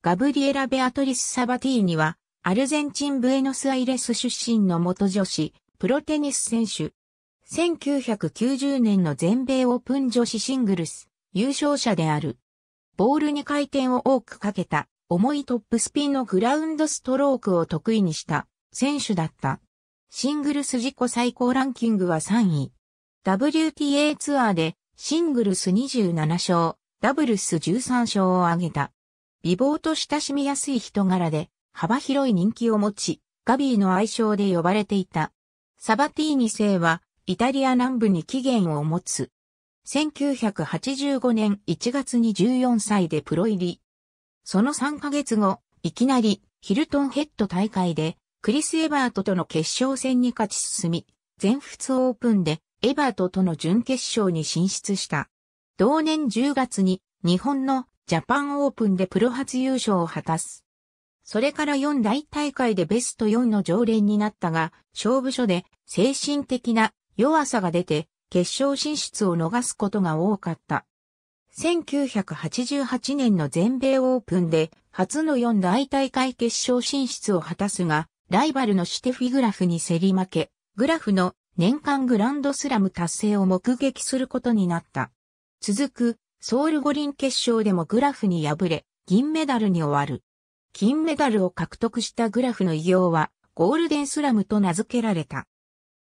ガブリエラ・ベアトリス・サバティーニは、アルゼンチン・ブエノスアイレス出身の元女子、プロテニス選手。1990年の全米オープン女子シングルス、優勝者である。ボールに回転を多くかけた、重いトップスピンのグラウンドストロークを得意にした選手だった。シングルス自己最高ランキングは3位。WTA ツアーでシングルス27勝、ダブルス13勝を挙げた。美貌と親しみやすい人柄で幅広い人気を持ち、ガビーの愛称で呼ばれていた。サバティーニ世はイタリア南部に起源を持つ。1985年1月に14歳でプロ入り。その3ヶ月後、いきなりヒルトンヘッド大会でクリス・エバートとの決勝戦に勝ち進み、全仏オープンでエバートとの準決勝に進出した。同年10月に日本のジャパンオープンでプロ初優勝を果たす。それから4大大会でベスト4の常連になったが、勝負所で精神的な弱さが出て、決勝進出を逃すことが多かった。1988年の全米オープンで初の4大大会決勝進出を果たすが、ライバルのシテフィグラフに競り負け、グラフの年間グランドスラム達成を目撃することになった。続くソウル五輪決勝でもグラフに敗れ、銀メダルに終わる。金メダルを獲得したグラフの異様は、ゴールデンスラムと名付けられた。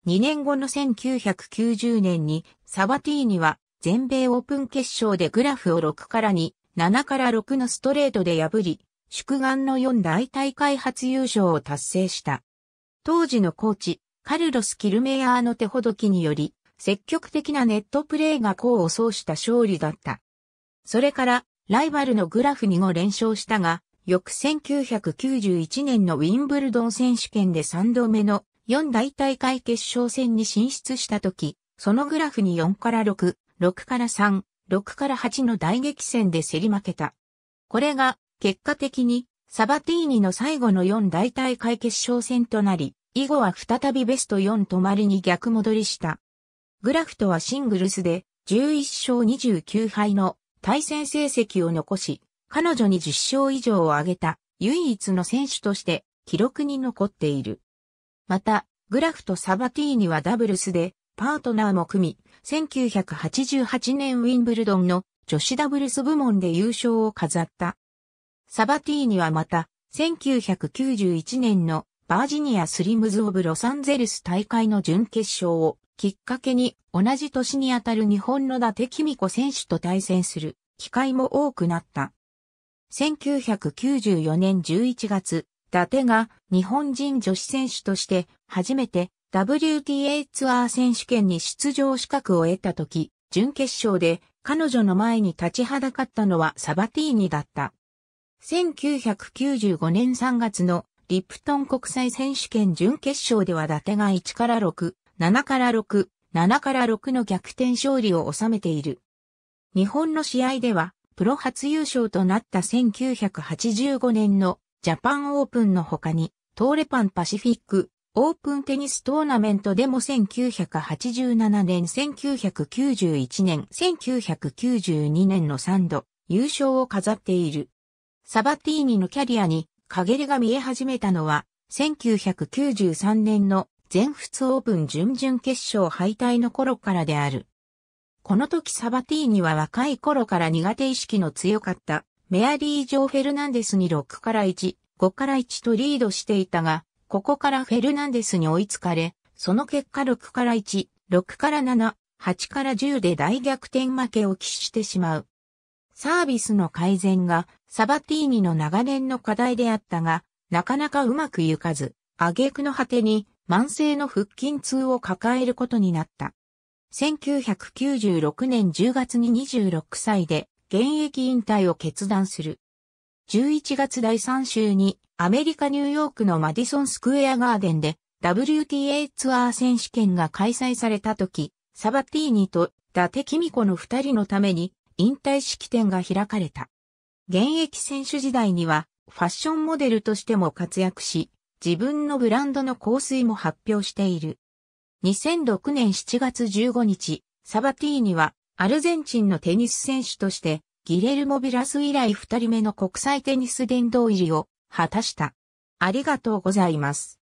2年後の1990年に、サバティーニは、全米オープン決勝でグラフを6から2、7から6のストレートで破り、祝願の4大大会初優勝を達成した。当時のコーチ、カルロス・キルメアーの手ほどきにより、積極的なネットプレーが功を奏した勝利だった。それから、ライバルのグラフにも連勝したが、翌1991年のウィンブルドン選手権で3度目の4大大会決勝戦に進出した時、そのグラフに4から6、6から3、6から8の大激戦で競り負けた。これが、結果的に、サバティーニの最後の4大大会決勝戦となり、以後は再びベスト4止まりに逆戻りした。グラフトはシングルスで11勝29敗の対戦成績を残し、彼女に10勝以上を挙げた唯一の選手として記録に残っている。また、グラフとサバティーニはダブルスでパートナーも組み、1988年ウィンブルドンの女子ダブルス部門で優勝を飾った。サバティーニはまた、1991年のバージニアスリムズ・オブ・ロサンゼルス大会の準決勝をきっかけに同じ年にあたる日本の伊達公子選手と対戦する機会も多くなった。1994年11月、伊達が日本人女子選手として初めて WTA ツアー選手権に出場資格を得た時、準決勝で彼女の前に立ちはだかったのはサバティーニだった。1995年3月のリプトン国際選手権準決勝では伊達が1から6 7から6、7から6の逆転勝利を収めている。日本の試合では、プロ初優勝となった1985年のジャパンオープンの他に、トーレパンパシフィックオープンテニストーナメントでも1987年、1991年、1992年の3度優勝を飾っている。サバティーニのキャリアに陰りが見え始めたのは1993年の全仏オープン準々決勝敗退の頃からである。この時サバティーニは若い頃から苦手意識の強かったメアリー・ジョー・フェルナンデスに6から1、5から1とリードしていたが、ここからフェルナンデスに追いつかれ、その結果6から1、6から7、8から10で大逆転負けを喫してしまう。サービスの改善がサバティーニの長年の課題であったが、なかなかうまくいかず、挙句の果てに慢性の腹筋痛を抱えることになった。1996年10月に26歳で現役引退を決断する。11月第3週にアメリカニューヨークのマディソンスクエアガーデンで WTA ツアー選手権が開催された時、サバティーニと伊達キミコの二人のために引退式典が開かれた。現役選手時代にはファッションモデルとしても活躍し、自分のブランドの香水も発表している。2006年7月15日、サバティーニはアルゼンチンのテニス選手としてギレルモ・ビラス以来二人目の国際テニス殿堂入りを果たした。ありがとうございます。